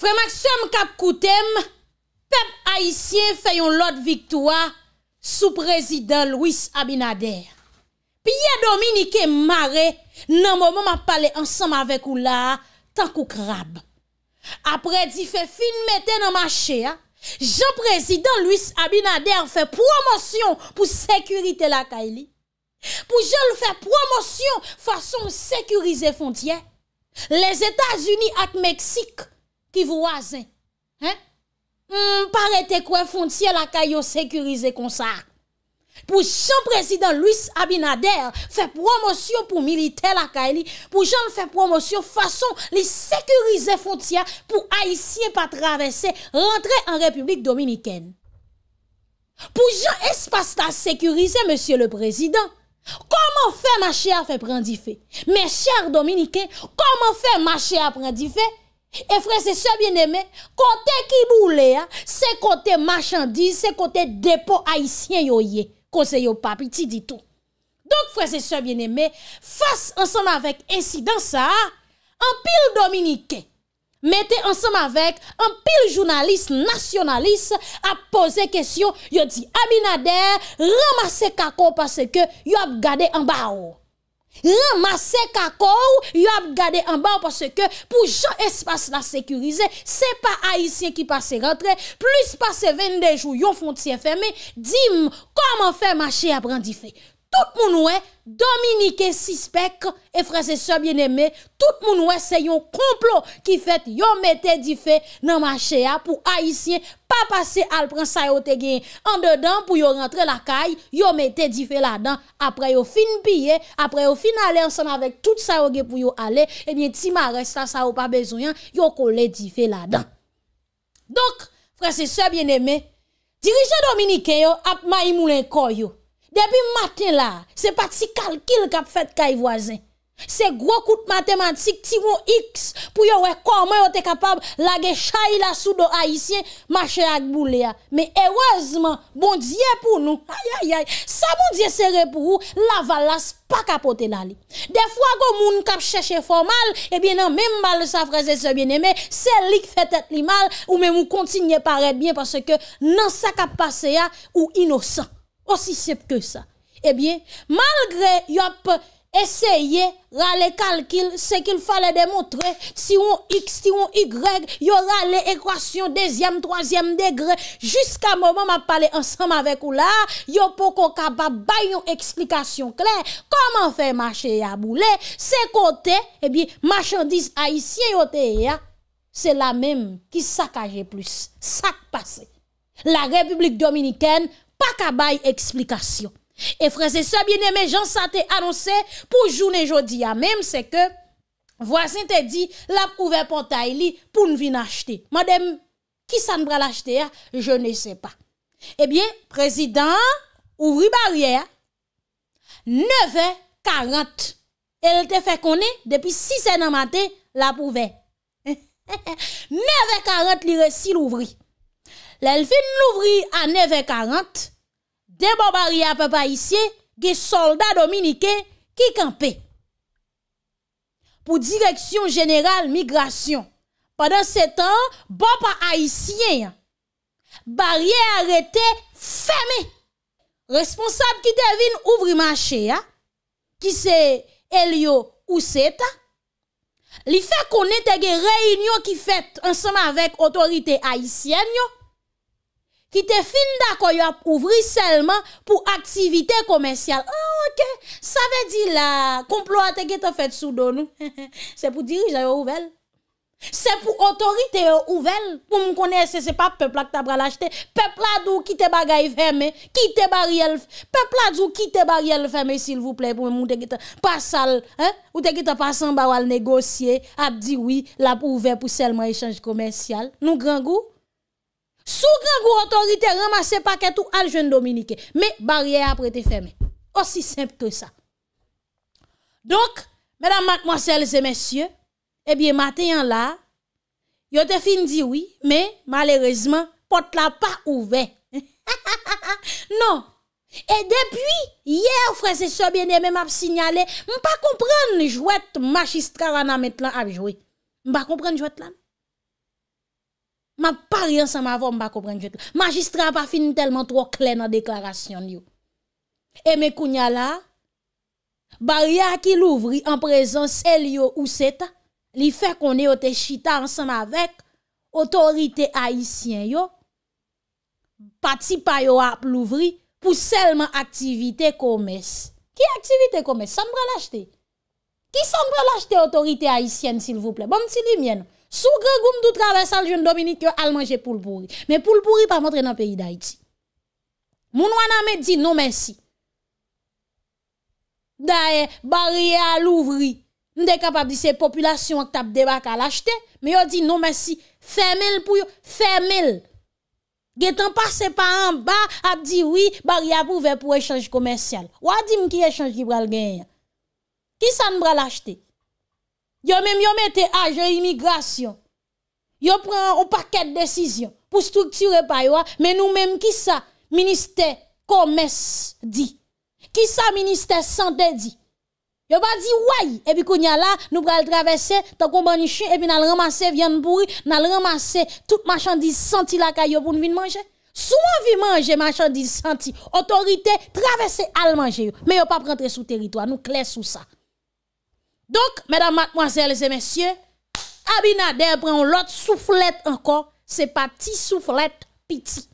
Fwe Maksoum kap koutem, pep Aisyen fwe yon lot viktoua sou prezident Louis Abinader. Piye Dominique Mare, nan mou mou m ap pale ansam avek ou la, tank ou krab. Apre di fwe fin meten an ma chea, jan prezident Louis Abinader fwe promosyon pou sekurite la kaili. Pou jel fwe promosyon fwa son sekurize fontye. Le Etats-Unis at Meksik, qui voisin. Hein? Mm, quoi frontière la caillou sécurisé comme ça. Pour Jean président Luis Abinader fait promotion pour militaire la caille, pour Jean fait promotion façon les sécuriser frontière pour haïtiens pas traverser rentrer en République dominicaine. Pour Jean espace ta sécurisé monsieur le président. Comment faire ma chère fait prendre fait Mes chers dominicains, comment faire ma chère prendre fait E fre se se bien eme, kote ki boule, se kote machandi, se kote depo haisyen yo ye, konseyo papi ti di tou. Donk fre se se bien eme, fase ansemavek ensi dansa, anpil dominike, mette ansemavek anpil jounalist, nasyonalist, ap pose kesyon, yo di abinader, ramase kako pase ke yo ap gade anba ou. le cacao, Il a gardé en bas parce que pour jan espace la sécurisé, c'est pas haïtien qui passe rentrer plus passe 22 jours yon frontière fermée, dim comment faire marché à fait. Tout moun wè, Dominike 6 pek, e frese se bienemè, tout moun wè se yon complot ki fet yon mette di fe nan ma chea pou Aisyen pa pase alpren sa yo te gen, an dedan pou yon rentre la kay, yon mette di fe la dan, apre yon fin piye, apre yon fin ale ansan avek tout sa yo ge pou yon ale, e eh bien ti ma resta sa yo pa bezoyan, yon kon le di fe la dan. Donk, frese se bienemè, dirije Dominike yo ap ma yon mounen koyo, Depi maten la, se pati kalkil kap fet kay vwazen. Se gro kout matematik ti wou x pou yo wek koman yo te kapab lage chay la sou do a isye, mache ak bou le ya. Me ewezman, bondye pou nou, ayayay, sa bondye sere pou ou, la valas pa kapote nali. Defwa go moun kap cheshe formal, ebien nan men mal sa fraze se bieneme, se lik fet et li mal ou men mou kontinye paret bien parce ke nan sa kap pase ya ou inosan. aussi simple que ça. Eh bien, malgré yop essayé les calculs ce qu'il fallait démontrer si on X, si on Y, y aura l'équation deuxième, troisième degré. Jusqu'à moment m'a parlé ensemble avec ou là, yo pas capable bah, une explication claire. Comment faire marcher à boulet? Ces côtés, eh bien, marchandise haïtien c'est la même qui saccage plus. Sac passé. La République dominicaine pas qu'à explication. Et frères et sœurs bien-aimés, Jean ça annoncé pour journée jodi à même c'est que voisin te dit l'a ouvert portail li pour nous venir acheter. Madame, qui ça ne va l'acheter hein? Je ne sais pas. Eh bien, président ouvri barrière 9h40. Elle te fait connaître depuis 6h matin la pouvait 9h40 li si l'ouvri. Lèl fin nouvri an evè 40, de bo bari apè pa isye, ge soldat dominike ki kampe. Po direksyon jeneral migrasyon, padan setan, bo pa a isye, bari arète feme, responsab ki devin ouvri manche, ki se el yo ou seta, li fe konen tege reynyo ki fet ansama vek otorite a isye nyo, Ki te fin da ko yo ap ouvri selman pou aktivite komensyal. Ah, ok, sa ve di la. Komplo a te geta fet sou donou. Se pou dirijan yo ouvel. Se pou otorite yo ouvel. Pou moun kone se se pa pepla ki ta bra lachete. Pepla di ou ki te bagay feme. Ki te bariel feme. Pepla di ou ki te bariel feme sil vouple pou moun te geta pasal. Ou te geta pasan bawal negosye ap di oui la pou ouvri pou selman echange komensyal. Nou grangou? Sous grand autorité, ramasser paquet tout al jeune dominicain. Mais barrière après été fermée. Aussi simple que ça. Donc, mesdames, mademoiselles et messieurs, eh bien, matin là, yo te fin dit oui, mais malheureusement, porte la pas ouverte. non. Et depuis hier, frère, et sœurs bien aimé m'a signalé, pas comprendre jouette magistrat a maintenant à jouer. pas comprendre jouette là m'a parlé ensemble avant m'a comprendre magistrat pas fini tellement trop clair dans déclaration yo et mes kounya là barrière qui l'ouvre en présence yo ou Seta li fait qu'on est au chita ensemble avec autorité haïtienne yo parti pa yo a l'ouvrir pour seulement activité commerce qui activité commerce ça me l'acheter qui semble l'acheter autorité haïtienne s'il vous plaît bon petit si mienne Sou gre goum doutrave sal joun Dominik yo al manje poulpouri. Me poulpouri pa montre nan peyi da iti. Moun wana me di non men si. Da e bari a louvri. N de kapab di se populasyon ak tab debak al achete. Me yo di non men si. Femel pou yo. Femel. Ge tan pase pa an ba ap di oui bari a pou ve pou echange komensyal. Ou adi m ki echange ki bral genye? Ki san bral achete? Yo même yo mette agent immigration. Yo prend un paquet de décisions pour structurer pa yo, mais nous même qui ça ministère commerce dit. Qui ça ministère santé dit. Yo pas dit ouais et puis qu'on y a là nous pral traverser tant qu'on baniche et puis n'al ramasser viande pourri, n'al ramasser toute marchandise senti la caillou pour nous venir manger. Sou vi manger marchandise senti autorité traverser al manger mais pas yo pa prentre sous territoire nou clair sous ça. Donc, mesdames, mademoiselles et messieurs, Abinader pren bon, ou lot souflette ankon, se pati souflette piti.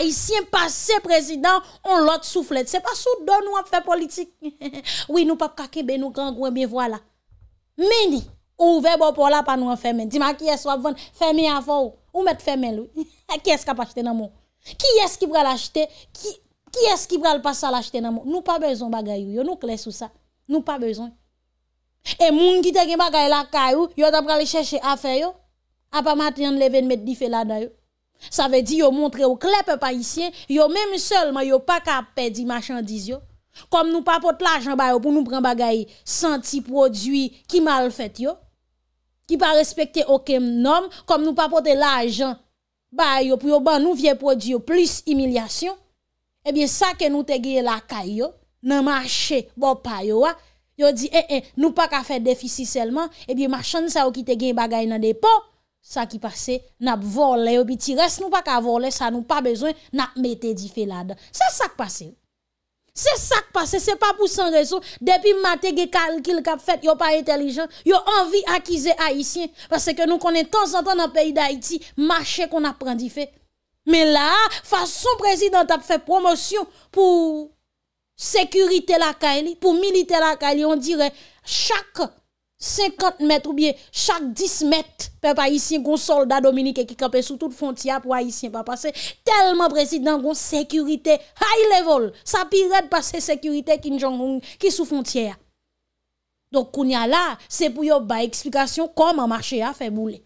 Aisyen pas se prezident ou lot souflette. Se pas sou don ou ap fè politik. Oui, nou pap kakebe, nou gangwe, mi wala. Meni, ou ve bo pola pa nou an fèmen. Dima ki es wap ven fèmen avou, ou met fèmen lou. Ki es kap achete nan moun? Ki es ki brel achete? Ki es ki brel pasal achete nan moun? Nou pa bezon bagayou. Yo nou kle sou sa. nous pas besoin. Et moun qui te gen bagay la kayou, yo t'a aller chercher affaire yo, a pas matin lever mettre di la là yo Ça veut dire yo montrer au clair peuple haïtien, yo même seulement yo pas ka perdre marchandise yo. Comme nous pas porte l'argent ba yo pour nous prendre bagay senti produit qui mal fait yo, qui pas respecter aucun norme, comme nous pas pote l'argent ba yo pour yo ban nous vieux produit plus humiliation. Eh bien ça que nous te gen la kayou nan marché bon pa yo a yo dit eh eh nous pas qu'à faire déficit seulement et eh bien marchand ça qui te gagne bagay dans dépôt ça qui passait n'a volé au petit reste nous pas qu'à voler ça nous pas besoin n'a mettre di fait là c'est ça qui passé c'est ça qui passe, c'est pas pour sans raison. Depuis matin, des calculs qu'a fait, yo pas intelligent, yo envie d'acquiser haïtien parce que nous connaissons de temps en temps dans le pays d'Haïti marché qu'on apprend fait. Mais là, façon président a fait promotion pour sécurité la caille, pour militer la caille, on dirait chaque 50 mètres ou bien chaque 10 mètres, peuple haïtien, un soldat dominicain qui campe sous toute frontière pour haïtien pas passer. Tellement président, gon sécurité high level, ça pire de passer sécurité qui qui sous frontière. Donc, a là, c'est pour yon ba explication comment marcher a fait bouler.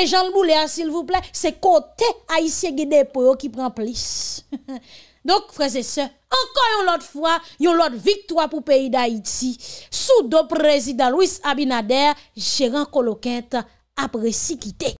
Et Jean Boulet, s'il vous plaît, c'est côté haïtien qui dépôt qui prend plus. Donk, freze se, ankon yon lot fwa, yon lot viktwa pou peyi da Iti, sou do prezident Louis Abinader, jèran kolokent apresi kite.